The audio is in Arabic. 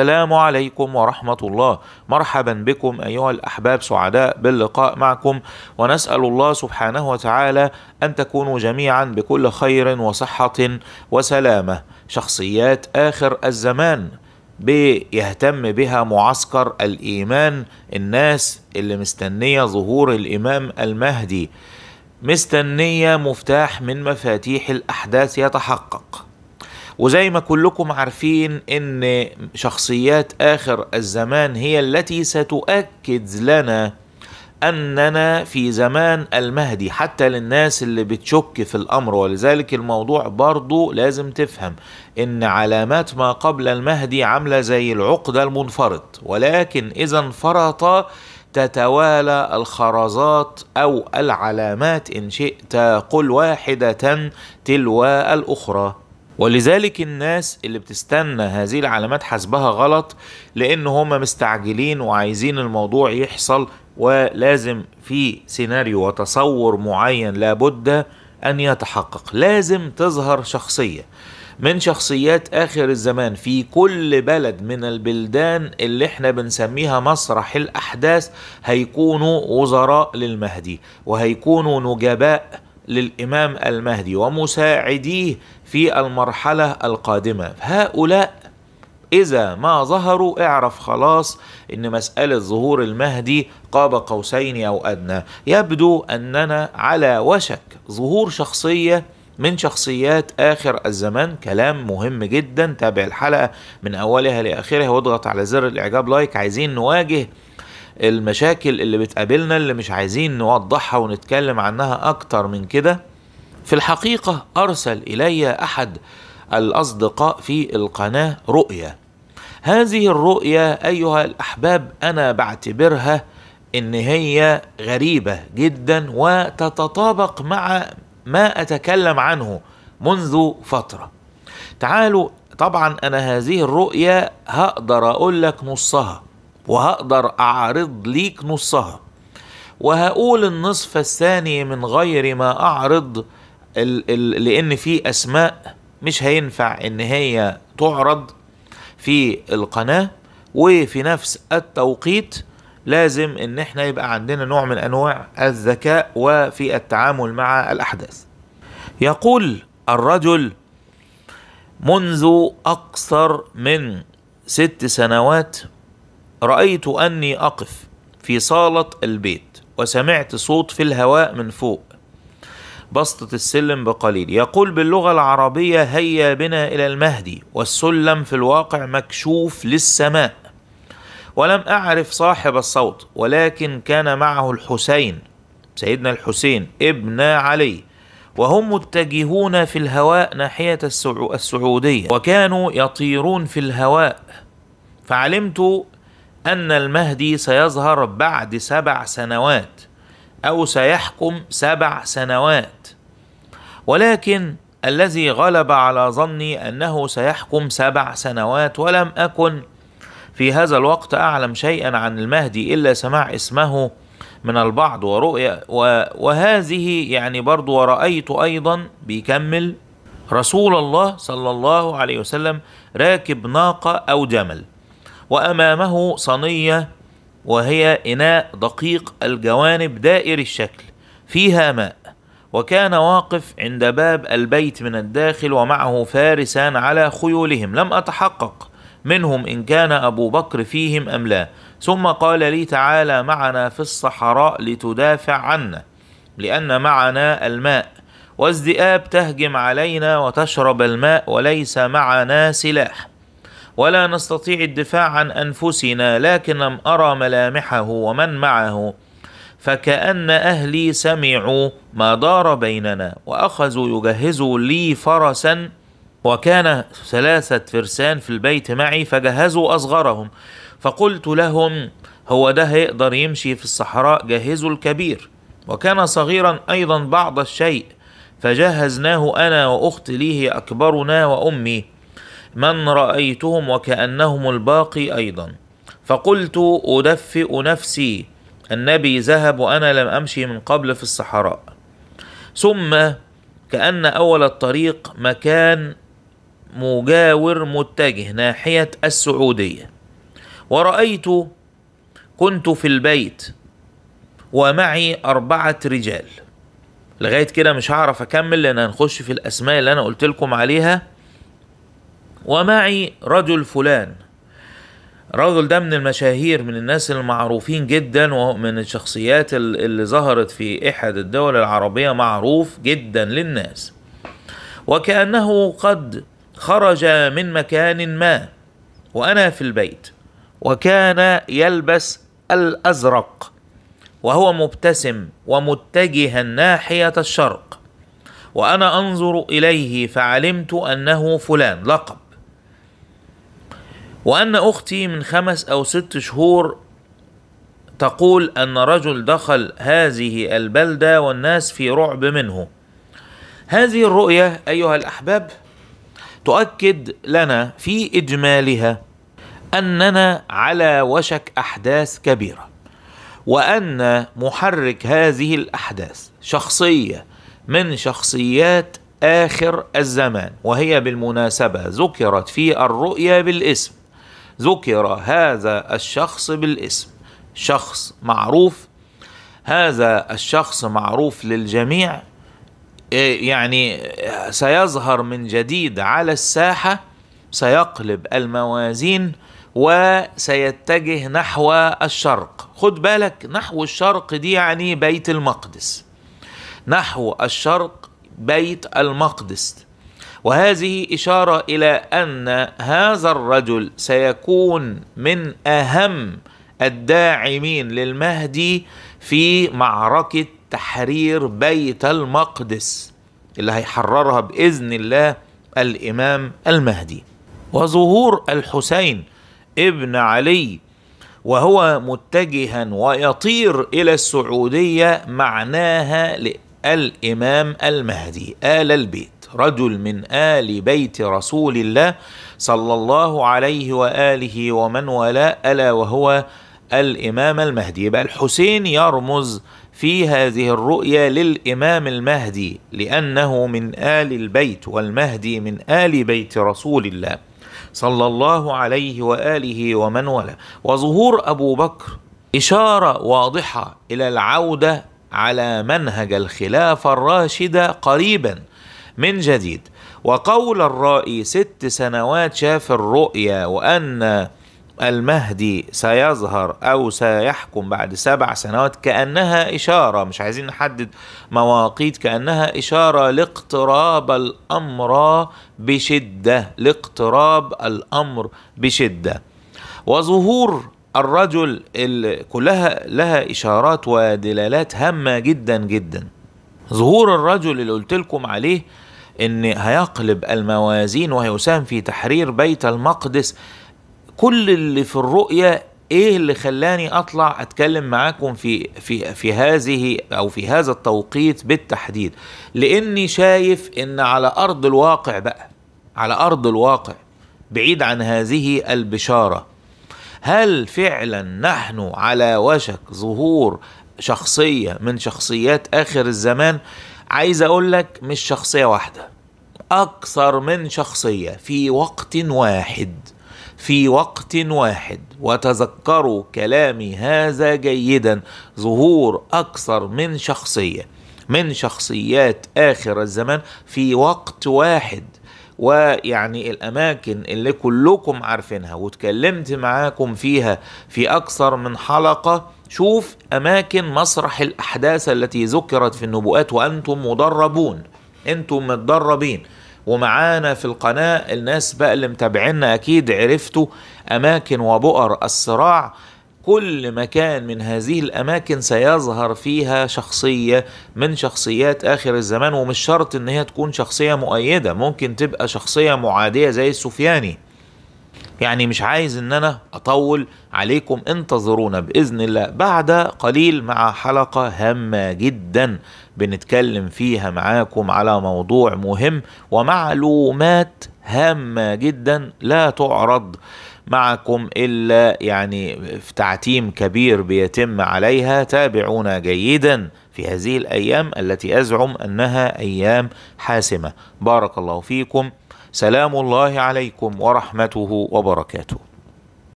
السلام عليكم ورحمة الله مرحبا بكم أيها الأحباب سعداء باللقاء معكم ونسأل الله سبحانه وتعالى أن تكونوا جميعا بكل خير وصحة وسلامة شخصيات آخر الزمان بيهتم بها معسكر الإيمان الناس اللي مستنية ظهور الإمام المهدي مستنية مفتاح من مفاتيح الأحداث يتحقق وزي ما كلكم عارفين ان شخصيات اخر الزمان هي التي ستؤكد لنا اننا في زمان المهدي حتى للناس اللي بتشك في الامر ولذلك الموضوع برضو لازم تفهم ان علامات ما قبل المهدي عامله زي العقده المنفرط ولكن اذا انفرط تتوالى الخرزات او العلامات ان شئت قل واحده تلو الاخرى ولذلك الناس اللي بتستنى هذه العلامات حسبها غلط لان هم مستعجلين وعايزين الموضوع يحصل ولازم في سيناريو وتصور معين لابد ان يتحقق لازم تظهر شخصيه من شخصيات اخر الزمان في كل بلد من البلدان اللي احنا بنسميها مسرح الاحداث هيكونوا وزراء للمهدي وهيكونوا نجباء للامام المهدي ومساعديه في المرحله القادمه هؤلاء اذا ما ظهروا اعرف خلاص ان مساله ظهور المهدي قاب قوسين او ادنى يبدو اننا على وشك ظهور شخصيه من شخصيات آخر الزمان كلام مهم جدا تابع الحلقة من أولها لآخرها واضغط على زر الإعجاب لايك عايزين نواجه المشاكل اللي بتقابلنا اللي مش عايزين نوضحها ونتكلم عنها اكتر من كده في الحقيقه ارسل الي احد الاصدقاء في القناه رؤيه هذه الرؤيه ايها الاحباب انا بعتبرها ان هي غريبه جدا وتتطابق مع ما اتكلم عنه منذ فتره تعالوا طبعا انا هذه الرؤيه هقدر اقول لك نصها وهقدر أعرض ليك نصها وهقول النصف الثاني من غير ما أعرض الـ الـ لأن في أسماء مش هينفع إن هي تعرض في القناة وفي نفس التوقيت لازم إن إحنا يبقى عندنا نوع من أنواع الذكاء وفي التعامل مع الأحداث يقول الرجل منذ أكثر من ست سنوات رايت اني اقف في صاله البيت وسمعت صوت في الهواء من فوق بسطة السلم بقليل يقول باللغة العربية هيا بنا إلى المهدي والسلم في الواقع مكشوف للسماء ولم أعرف صاحب الصوت ولكن كان معه الحسين سيدنا الحسين ابن علي وهم متجهون في الهواء ناحية السعودية وكانوا يطيرون في الهواء فعلمت أن المهدي سيظهر بعد سبع سنوات أو سيحكم سبع سنوات ولكن الذي غلب على ظني أنه سيحكم سبع سنوات ولم أكن في هذا الوقت أعلم شيئا عن المهدي إلا سماع اسمه من البعض ورؤية وهذه يعني برضو ورأيت أيضا بيكمل رسول الله صلى الله عليه وسلم راكب ناقة أو جمل وأمامه صينية وهي إناء دقيق الجوانب دائر الشكل فيها ماء وكان واقف عند باب البيت من الداخل ومعه فارسان على خيولهم لم أتحقق منهم إن كان أبو بكر فيهم أم لا ثم قال لي تعالى معنا في الصحراء لتدافع عنا لأن معنا الماء والذئاب تهجم علينا وتشرب الماء وليس معنا سلاح ولا نستطيع الدفاع عن انفسنا لكن لم ارى ملامحه ومن معه فكأن أهلي سمعوا ما دار بيننا وأخذوا يجهزوا لي فرسا وكان ثلاثة فرسان في البيت معي فجهزوا أصغرهم فقلت لهم هو ده هيقدر يمشي في الصحراء جهزوا الكبير وكان صغيرا أيضا بعض الشيء فجهزناه أنا وأختي ليه أكبرنا وأمي من رايتهم وكانهم الباقي ايضا فقلت ادفئ نفسي النبي ذهب وانا لم امشي من قبل في الصحراء ثم كان اول الطريق مكان مجاور متجه ناحيه السعوديه ورايت كنت في البيت ومعي أربعة رجال لغاية كده مش هعرف أكمل لأن هنخش في الأسماء اللي أنا قلت لكم عليها ومعي رجل فلان رجل ده من المشاهير من الناس المعروفين جدا ومن الشخصيات اللي ظهرت في احد الدول العربية معروف جدا للناس وكأنه قد خرج من مكان ما وأنا في البيت وكان يلبس الأزرق وهو مبتسم ومتجها ناحية الشرق وأنا أنظر إليه فعلمت أنه فلان لقب وأن أختي من خمس أو ست شهور تقول أن رجل دخل هذه البلدة والناس في رعب منه هذه الرؤية أيها الأحباب تؤكد لنا في إجمالها أننا على وشك أحداث كبيرة وأن محرك هذه الأحداث شخصية من شخصيات آخر الزمان وهي بالمناسبة ذكرت في الرؤيا بالاسم ذكر هذا الشخص بالاسم شخص معروف هذا الشخص معروف للجميع إيه، يعني سيظهر من جديد على الساحة سيقلب الموازين وسيتجه نحو الشرق خد بالك نحو الشرق دي يعني بيت المقدس نحو الشرق بيت المقدس وهذه اشاره الى ان هذا الرجل سيكون من اهم الداعمين للمهدي في معركه تحرير بيت المقدس اللي هيحررها باذن الله الامام المهدي وظهور الحسين ابن علي وهو متجها ويطير الى السعوديه معناها الامام المهدي ال البيت رجل من ال بيت رسول الله صلى الله عليه واله ومن والاه الا وهو الامام المهدي يبقى الحسين يرمز في هذه الرؤيا للامام المهدي لانه من ال البيت والمهدي من ال بيت رسول الله صلى الله عليه واله ومن والاه وظهور ابو بكر اشاره واضحه الى العوده على منهج الخلافة الراشدة قريبا من جديد وقول الرائي ست سنوات شاف الرؤيا وأن المهدي سيظهر أو سيحكم بعد سبع سنوات كأنها إشارة مش عايزين نحدد مواقيت كأنها إشارة لاقتراب الأمر بشدة لاقتراب الأمر بشدة وظهور الرجل كلها لها إشارات ودلالات هامة جدا جدا ظهور الرجل اللي قلت لكم عليه ان هيقلب الموازين وهيساهم في تحرير بيت المقدس كل اللي في الرؤية ايه اللي خلاني اطلع اتكلم معاكم في في في هذه او في هذا التوقيت بالتحديد لاني شايف ان على ارض الواقع بقى على ارض الواقع بعيد عن هذه البشاره هل فعلا نحن على وشك ظهور شخصيه من شخصيات اخر الزمان عايز اقول لك مش شخصيه واحده اكثر من شخصيه في وقت واحد في وقت واحد وتذكروا كلامي هذا جيدا ظهور اكثر من شخصيه من شخصيات اخر الزمان في وقت واحد ويعني الأماكن اللي كلكم عارفينها واتكلمت معاكم فيها في أكثر من حلقة شوف أماكن مسرح الأحداث التي ذكرت في النبوءات وأنتم مدربون أنتم متدربين ومعانا في القناة الناس بقى اللي متابعينا أكيد عرفتوا أماكن وبؤر الصراع كل مكان من هذه الاماكن سيظهر فيها شخصيه من شخصيات اخر الزمان ومش شرط ان هي تكون شخصيه مؤيده ممكن تبقى شخصيه معاديه زي السفياني يعني مش عايز ان انا اطول عليكم انتظرونا باذن الله بعد قليل مع حلقه هامه جدا بنتكلم فيها معاكم على موضوع مهم ومعلومات هامه جدا لا تعرض معكم إلا يعني في تعتيم كبير بيتم عليها تابعونا جيدا في هذه الأيام التي أزعم أنها أيام حاسمة بارك الله فيكم سلام الله عليكم ورحمته وبركاته